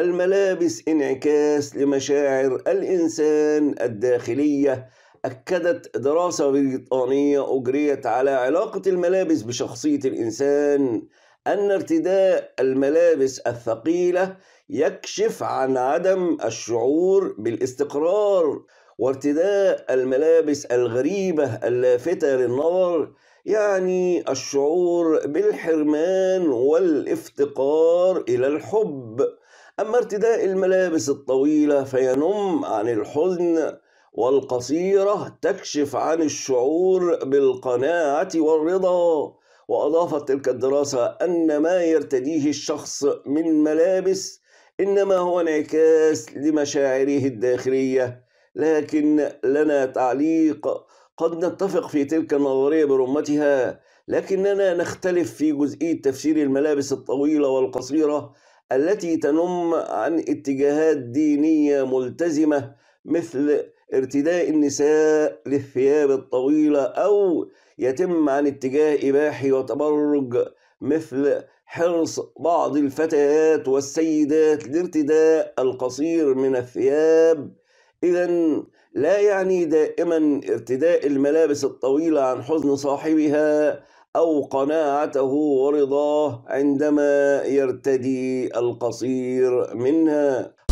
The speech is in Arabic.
الملابس انعكاس لمشاعر الإنسان الداخلية أكدت دراسة بريطانية أجريت على علاقة الملابس بشخصية الإنسان أن ارتداء الملابس الثقيلة يكشف عن عدم الشعور بالاستقرار وارتداء الملابس الغريبة اللافتة للنظر يعني الشعور بالحرمان والافتقار إلى الحب أما ارتداء الملابس الطويلة فينم عن الحزن والقصيرة تكشف عن الشعور بالقناعة والرضا وأضافت تلك الدراسة أن ما يرتديه الشخص من ملابس إنما هو انعكاس لمشاعره الداخلية لكن لنا تعليق قد نتفق في تلك النظرية برمتها لكننا نختلف في جزئية تفسير الملابس الطويلة والقصيرة التي تنم عن اتجاهات دينية ملتزمة مثل ارتداء النساء للثياب الطويلة أو يتم عن اتجاه إباحي وتبرج مثل حرص بعض الفتيات والسيدات لارتداء القصير من الثياب إذا لا يعني دائما ارتداء الملابس الطويلة عن حزن صاحبها أو قناعته ورضاه عندما يرتدي القصير منها